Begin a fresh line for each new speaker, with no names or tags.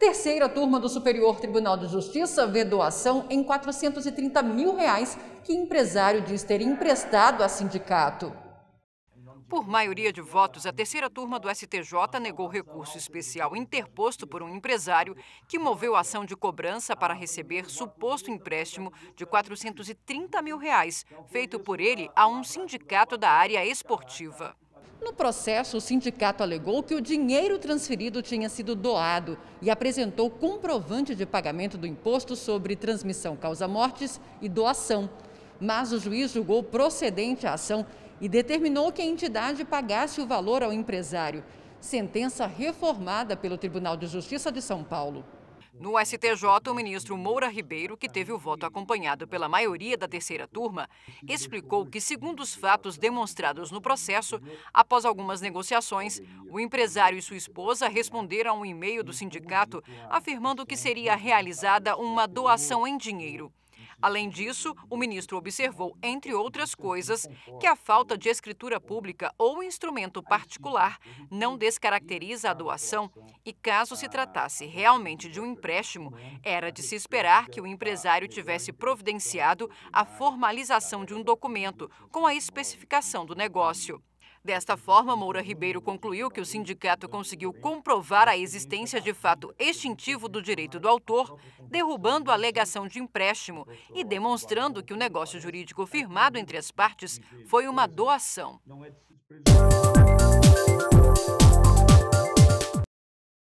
Terceira turma do Superior Tribunal de Justiça vê doação em 430 mil reais que empresário diz ter emprestado a sindicato. Por maioria de votos, a terceira turma do STJ negou recurso especial interposto por um empresário que moveu ação de cobrança para receber suposto empréstimo de 430 mil reais, feito por ele a um sindicato da área esportiva. No processo, o sindicato alegou que o dinheiro transferido tinha sido doado e apresentou comprovante de pagamento do imposto sobre transmissão causa-mortes e doação. Mas o juiz julgou procedente a ação e determinou que a entidade pagasse o valor ao empresário. Sentença reformada pelo Tribunal de Justiça de São Paulo. No STJ, o ministro Moura Ribeiro, que teve o voto acompanhado pela maioria da terceira turma, explicou que, segundo os fatos demonstrados no processo, após algumas negociações, o empresário e sua esposa responderam a um e-mail do sindicato afirmando que seria realizada uma doação em dinheiro. Além disso, o ministro observou, entre outras coisas, que a falta de escritura pública ou instrumento particular não descaracteriza a doação e, caso se tratasse realmente de um empréstimo, era de se esperar que o empresário tivesse providenciado a formalização de um documento com a especificação do negócio. Desta forma, Moura Ribeiro concluiu que o sindicato conseguiu comprovar a existência de fato extintivo do direito do autor, derrubando a alegação de empréstimo e demonstrando que o negócio jurídico firmado entre as partes foi uma doação. É